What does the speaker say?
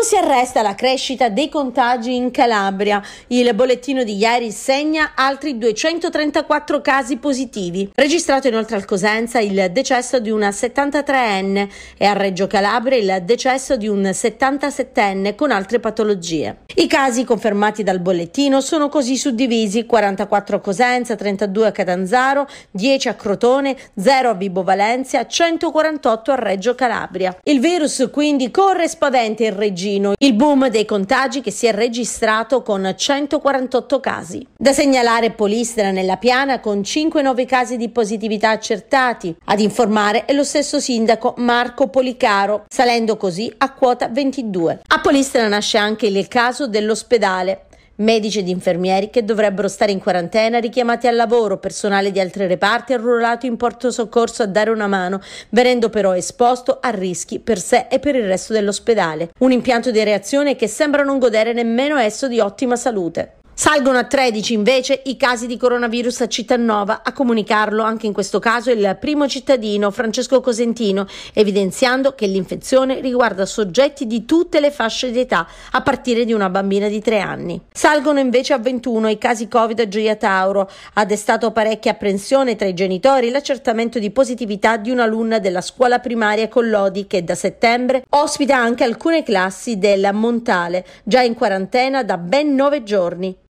Non si arresta la crescita dei contagi in Calabria. Il bollettino di ieri segna altri 234 casi positivi. Registrato inoltre al Cosenza il decesso di una 73enne e a Reggio Calabria il decesso di un 77enne con altre patologie. I casi confermati dal bollettino sono così suddivisi 44 a Cosenza, 32 a Catanzaro, 10 a Crotone, 0 a Vibo Valencia, 148 a Reggio Calabria. Il virus quindi corre spavente in regione Gino, il boom dei contagi che si è registrato con 148 casi. Da segnalare Polistra nella piana con 5 nuovi casi di positività accertati. Ad informare è lo stesso sindaco Marco Policaro, salendo così a quota 22. A Polistra nasce anche il caso dell'ospedale Medici ed infermieri che dovrebbero stare in quarantena, richiamati al lavoro, personale di altre reparti arruolato in porto soccorso a dare una mano, venendo però esposto a rischi per sé e per il resto dell'ospedale. Un impianto di reazione che sembra non godere nemmeno esso di ottima salute. Salgono a 13 invece i casi di coronavirus a Cittanova, a comunicarlo anche in questo caso il primo cittadino Francesco Cosentino, evidenziando che l'infezione riguarda soggetti di tutte le fasce d'età, a partire di una bambina di 3 anni. Salgono invece a 21 i casi Covid a Gioia Tauro, ha destato parecchia apprensione tra i genitori l'accertamento di positività di un'alunna della scuola primaria Collodi che da settembre ospita anche alcune classi della Montale, già in quarantena da ben 9 giorni.